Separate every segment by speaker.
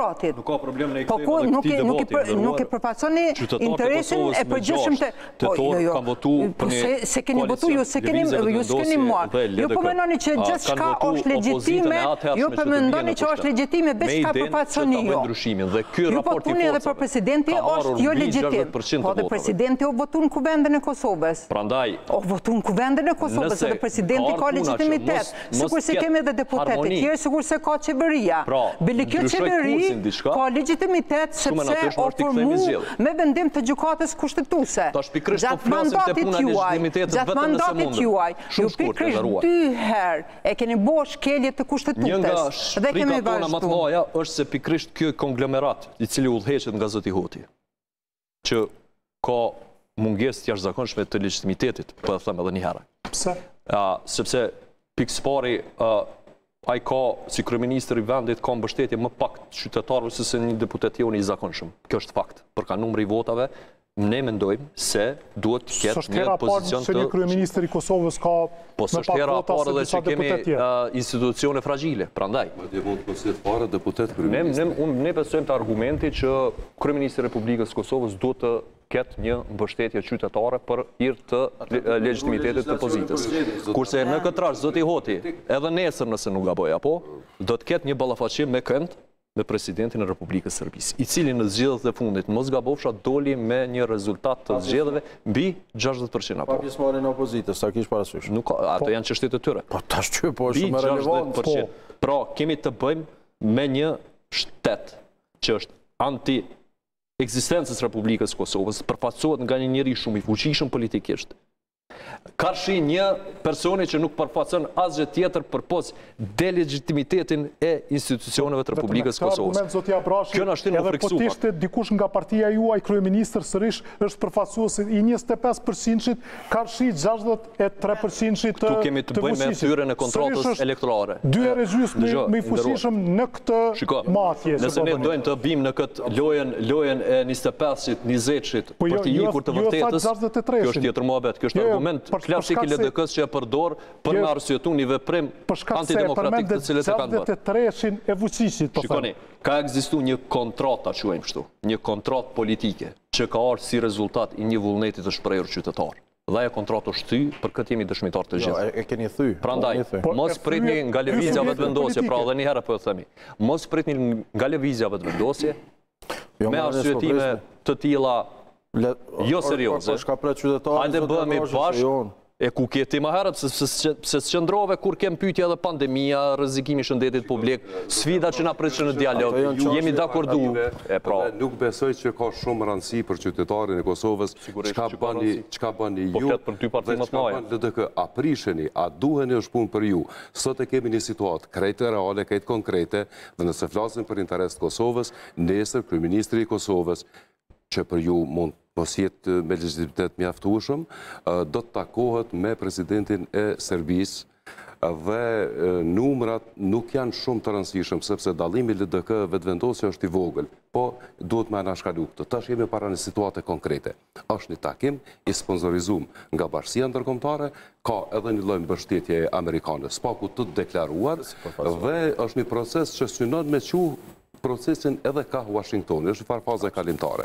Speaker 1: Kroatit. Nuk ka problem në i këtë votin, nërruar. Nuk i
Speaker 2: përfaconi interesin e përgjithshëm të... Po, të torë jo, jo.
Speaker 1: kam votu po për një koalicion. Se keni ju se keni muar. Ju përmenoni që gjithë shka është legjitime, ju përmenoni që është legjitime, be shka përfaconi jo. Ju përpuni edhe për
Speaker 2: presidenti është jo legjitim. Po dhe presidenti o votu në kuvendën e Kosovës. Prandaj... O votu në kuvendën e Kosovës edhe presidenti ka legjitimitet. Sikur se kemi edhe deputetit, kjerë sikur se ka qeveria. Pra, ndryshoj ka legitimitet sepse o përmu me vendim të gjukatës kushtetuse. Ta shpikrish po flasim të punë një legitimitet vetëm nëse mundë. Shumë shkurt, e dërruaj. Shumë shkurt, e dërruaj. E keni bosh kelje të kushtetutës. Njën nga shprika tona matë maja
Speaker 1: është se pikrish kjoj konglomerat i cili u dheqet nga zëti hoti. Që ka munges të zakonshme të legitimitetit, po e thëmë edhe një herë. Pse? Sepse pikë spari A i ka si kryeministri i vendit ka mbështetje më pak qytetarëve se se një deputetion i zakonshëm. Kjo është fakt. Përka ka numri i votave, ne mendojmë se duhet të ketë një pozicion të një
Speaker 2: kryeministri i Kosovës ka
Speaker 1: po sot era apo edhe se kemi uh, institucione fragjile. Prandaj, Ma dhe vot kusht të parë deputet kryeminist. Ne ne ne besojmë të argumenti që kryeministri i Republikës së Kosovës duhet të ketë një mbështetje qytetare për irë të legitimitetit të pozitës. Kurse në këtë rrash, zëti Hoti, edhe nesër nëse nuk gaboj, apo, do të ketë një balafaqim me kënd me presidentin e Republikës Sërbis, i cili në zgjedhët dhe fundit, mos gabofsha doli me një rezultat të zgjedhëve bi 60% apo. Pa pjesmore në opozitës, sa kishë parasysh? Nuk, ato po- janë qështet të tyre. Pa po
Speaker 2: tash që, po shumë relevant, po.
Speaker 1: Pra, kemi të bëjmë me një shtetë që është anti eksistencës Republikës Kosovës përfatsohet nga një njëri shumë i fuqishëm politikisht, Karshi një personi që nuk përfacën asgjë tjetër për përpos delegitimitetin e institucioneve të Republikës Kosovës. Kjo në ashtin më friksuha. Edhe potishtë
Speaker 2: dikush nga partia juaj, Kryeministr Sërish, është përfacuosit i 25%-it, karshi 63%-it të fushishit. Tu kemi të bëjmë me fyre në kontratës
Speaker 1: elektorare. Dyre rezhjus me i fushishëm
Speaker 2: në këtë matje. Nëse po ne
Speaker 1: dojmë të bim në këtë lojen e 25 20 po për jo, të jo i kur të jo vërtetës, kjo është tjetër mabet, kjo është moment klasik i LDK-s që e përdor për në arsjetu një veprim antidemokratik të cilët e kanë bërë. Përshka se e
Speaker 2: përmendet të e vëqishit, po thëmë. Shikoni,
Speaker 1: ka egzistu një kontrat të quajmë shtu, një kontrat politike, që ka arë si rezultat i një vullnetit të shprejrë qytetarë. Dhe e kontrat është ty për këtë jemi dëshmitar të jo, gjithë. E keni thy. Po, pra ndaj, mos prit një nga levizjave të vendosje, pra dhe një herë për po themi, mos prit një nga levizjave jo, të vendosje, me arsjetime të tila Jo serioze. Po shka
Speaker 3: prej qytetarë. Hajde bëhemi bashk.
Speaker 1: E ku ke ti maherët, se së qëndrove kur kem pytja dhe pandemija, rëzikimi shëndetit publik, sfida që na preqë në dialog, jemi dakordu.
Speaker 3: Pra. Nuk besoj që ka shumë rëndësi për qytetarën e Kosovës, ka bani po ju, dhe ka bani LDK, a prisheni, a duhen e shpun për ju, sot e kemi një situatë krejtë reale, krejtë konkrete, dhe nëse flasin për interes Kosovës, i Kosovës, që për ju mund mos jetë me legitimitet mjaftushëm, do të takohet me presidentin e Serbisë dhe numrat nuk janë shumë të rëndësishëm, sepse dalimi LDK vetëvendosja është i vogël, po duhet me anashkallu këtë. Tash jemi para në situate konkrete. është një takim i sponsorizum nga bashkësia ndërkomtare, ka edhe një lojnë bështetje e Amerikanës, pa ku të deklaruar, po dhe është një proces që synon me quë procesin edhe ka Washingtoni, është farë faze kalimtare.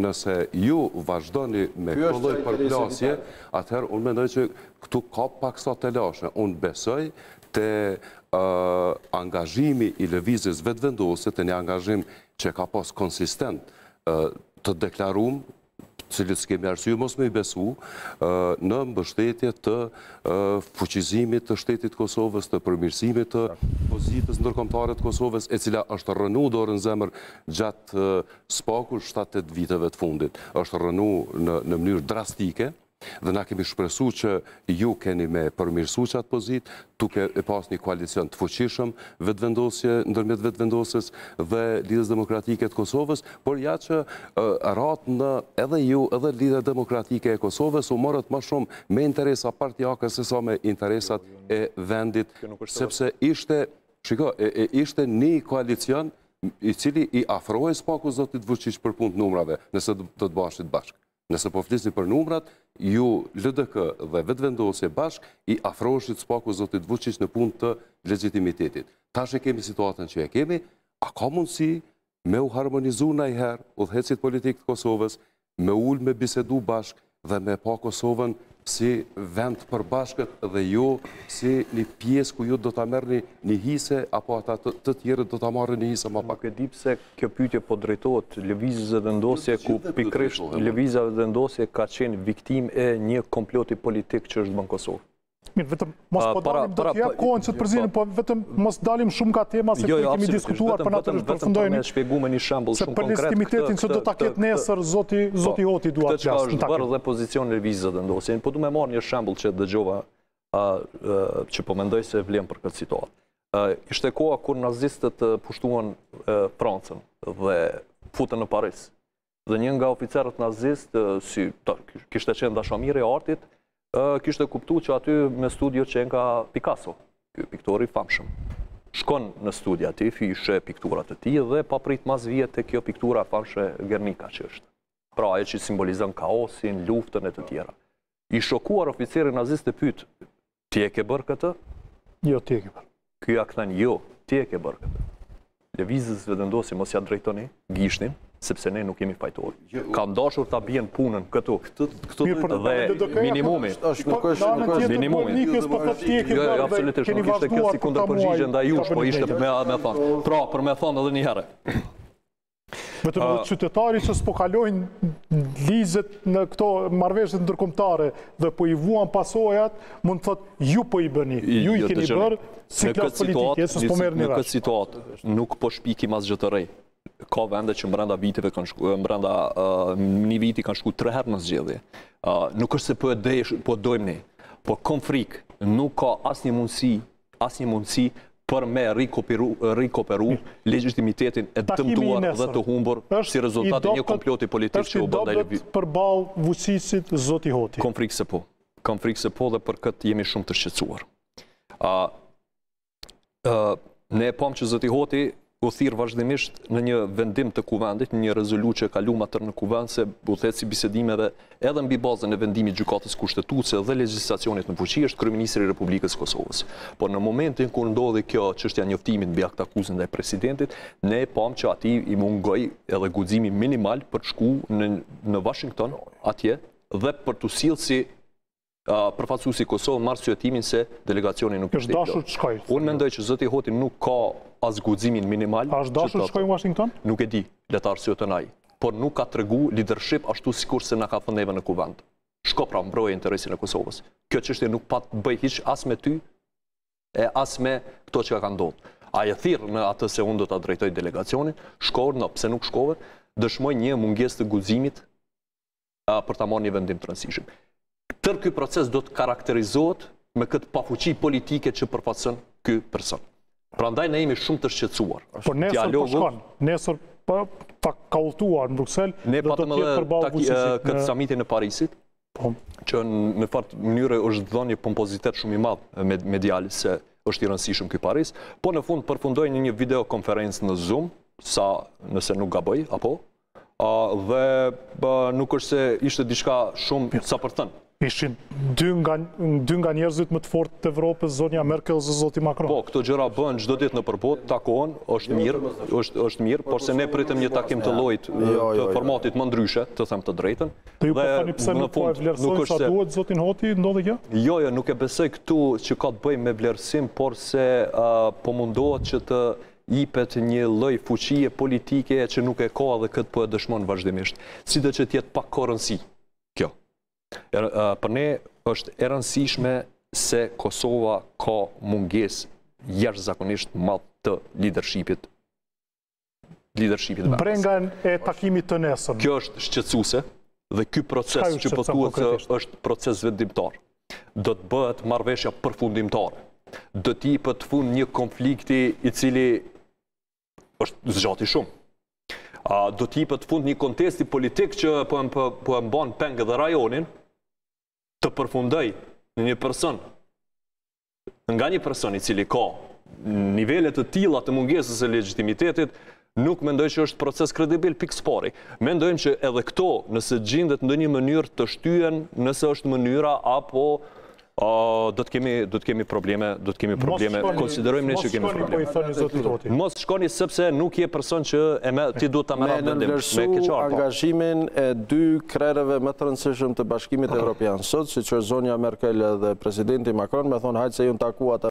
Speaker 3: Nëse ju vazhdoni me këlloj përplasje, atëherë unë mendoj që këtu ka pak sa të lashe. Unë besoj të angazhimi i levizis vetëvendosit, të një angazhim që ka pas konsistent të deklarum cilët s'kemi arsiu, mos me i besu në mbështetje të fuqizimit të shtetit Kosovës, të përmirësimit të pozitës nërkomtarët Kosovës, e cila është rënu do rënë zemër gjatë spaku 7-8 viteve të fundit. është rënu në mënyrë drastike. Dhe na kemi shpresu që ju keni me përmirësu që atë pozit, tuk e pas një koalicion të fuqishëm vetëvendosje, ndërmjet vetëvendosjes dhe lidhës demokratike të Kosovës, por ja që ratë në edhe ju, edhe lidhës demokratike e Kosovës, u morët ma shumë me interesa partijakës, se sa me interesat e vendit, sepse ishte, shiko, ishte një koalicion i cili i afrojës pakus do të të vëqish për punë të numrave, nëse do të bashkë të bashkë. Nëse po flisni për numrat, ju LDK dhe vetë bashk i afroshit spaku zotit Vucic në pun të legitimitetit. Ta shë kemi situatën që e kemi, a ka mundësi me u harmonizu në i herë u dhecit politikë të Kosovës, me ullë me bisedu bashk dhe me pa Kosovën si vend për bashkët dhe ju si një pjesë ku ju do të amërë një hisë, apo ata të tjere do të amërë një hisë. Më pak e dipë se kjo pytje po drejtojt, Lëvizës dhe ndosje ku pikrështë, Lëvizës dhe ndosje
Speaker 1: ka qenë viktim e një komploti politik që është bënë Kosovë.
Speaker 2: Mirë, vetëm mos po dalim do të jap po- kohën që të përzinim, po-, po vetëm mos dalim shumë nga tema se jo, jo kemi diskutuar për natën e përfundojmë. Vetëm me
Speaker 1: shpjegim një shembull shumë konkret. Se për legitimitetin që do ta ketë nesër zoti po, zoti Hoti duat të jas. Këtë çfarë dhe pozicion lëvizë të ndosin, po do të marr një shembull që dëgjova ë që po mendoj se vlen për këtë situatë. ë ishte koha kur nazistët pushtuan Francën dhe futën në Paris. Dhe një nga oficerët nazistë, si, kishte qenë dashamirë e artit, kishte kuptu që aty me studio që nga Picasso, piktori famshëm. Shkon në studia ti, fishe pikturat të ti dhe paprit mas vjetë të kjo piktura famshë Gernika që është. Pra e që simbolizën kaosin, luftën e të tjera. I shokuar oficiri nazist të pytë, ti e ke bërë këtë?
Speaker 2: Jo, ti e ke bërë.
Speaker 1: Kjo a këtën, jo, ti e ke bërë këtë. Levizës vëdëndosi, mos ja drejtoni, gishtin, sepse ne nuk jemi fajtor. Ka ndashur ta bien punën këtu. Këtu dhe minimumi. Po, nuk është nuk është minimumi. Po, jo, jo absolutisht, nuk ishte kjo si kunder përgjigjën da jush, po ishte për me thonë. Pra, për me thonë edhe një herë.
Speaker 2: Më të mëtë qytetari që s'pokalojnë lizet në këto marveshët ndërkomtare dhe po i vuan pasojat, mund të thotë ju po i bëni, ju i jo, keni bërë si klasë politikë, jesus po merë një rashë. Në këtë
Speaker 1: situatë, nuk po shpikim mas gjëtë rej, ka vende që mbranda viteve kanë shku, mbranda një viti kanë shku tre herë në zgjedhje. Nuk është se po e dejsh, po dojmë ne, po kom frik, nuk ka asnjë mundësi, asnjë mundësi për me rikoperu, rikoperu legitimitetin e dëmduar dhe të humbur si rezultat i një komploti politik që u bënda i rëbjë.
Speaker 2: Për balë
Speaker 1: vësisit zoti hoti. Kom frikë se po. Kom frikë se po dhe për këtë jemi shumë të shqecuar. ne e pomë që zoti hoti u thirë vazhdimisht në një vendim të kuvendit, një rezolu që e kaluma tërë në kuvend, se u thetë si bisedimeve edhe në bibazën e vendimit gjukatës kushtetuse dhe legislacionit në fuqi është Kriministri Republikës Kosovës. Por në momentin ku ndodhe kjo që është janë njëftimit në bja këta kuzin dhe presidentit, ne e që ati i mungoj edhe guzimi minimal për shku në Washington atje dhe për të silë si përfacu si Kosovë, marë së timin se delegacioni nuk është dashur të shkoj. Unë mendoj që zëti hotin nuk ka azgudzimin minimal. A është dashur të shkoj në Washington? Nuk e di, letarë së jetën Por nuk ka të regu leadership ashtu sikur se nga ka pëndeve në kuvend. Shko pra mbroj e interesin e Kosovës. Kjo që nuk patë bëj hish as me ty e as me këto që ka ka ndonë. A e thirë në atë se unë do të drejtoj delegacioni, shkorë në për të marrë një vendim të rënsishim tërë këj proces do të karakterizohet me këtë pafuqi politike që përfatësën këj person. Pra ndaj ne imi shumë të shqetësuar. Por nesër përshkon,
Speaker 2: po nesër pa po kautuar në Bruxelles, ne patëm edhe këtë
Speaker 1: samitin e Parisit, po. që në fartë mënyre është dhënë një pompozitet shumë i madhë me se është i rënsishëm këj Paris, po në fund përfundoj një videokonferencë në Zoom, sa nëse nuk gaboj, apo? dhe nuk është se ishte diçka shumë jo. sa për tënë.
Speaker 2: Ishin dy nga njerëzit më të fort të Evropës, zonja Merkel zë zoti Macron.
Speaker 1: Po, këto gjëra bënë gjdo ditë në përbot, takohen, është jo, mirë, është është mirë, por se ne pritëm një takim të lojt jo, të formatit më ndryshe, të them të drejten. Të ju përpa po një pëse nuk po e vlerësojnë sa
Speaker 2: duhet, zotin Hoti, ndodhe kja?
Speaker 1: Jo, jo, nuk e besej këtu që ka të bëj me vlerësim, por se po mundohet që të jipet një loj fuqie politike që nuk e koa dhe këtë po e dëshmonë vazhdimisht. Si dhe që tjetë pa korënsi, kjo. Er, për ne është erënsishme se Kosova ka munges jashtë zakonisht matë të leadershipit leadershipit Brenga
Speaker 2: Brengan e takimit të nesëm. Kjo
Speaker 1: është shqecuse dhe kjo proces që pëtuat po se është proces vendimtar. Do të bëhet marveshja përfundimtare. Do t'i pëtë fund një konflikti i cili është zëgjati shumë. Do t'i për të fund një kontesti politik që po e mbanë po, po pengë dhe rajonin, të përfundoj në një person, nga një person i cili ka nivellet të tila të mungjesës e legitimitetit, nuk mendoj që është proces kredibil pikës pari. Mendojmë që edhe këto, nëse gjindet në një mënyrë të shtyen, nëse është mënyra apo do të kemi do të kemi probleme, do të kemi probleme. Konsiderojmë ne që kemi probleme.
Speaker 2: Mos shkoni po i thoni zotit
Speaker 1: Mos shkoni sepse nuk je person që e me, ti duhet ta marrë vendim me, me keqar. Po. Angazhimin e dy krerëve më të rëndësishëm të Bashkimit Evropian sot, siç është zonja Merkel dhe presidenti Macron, më thon hajtë se ju takuat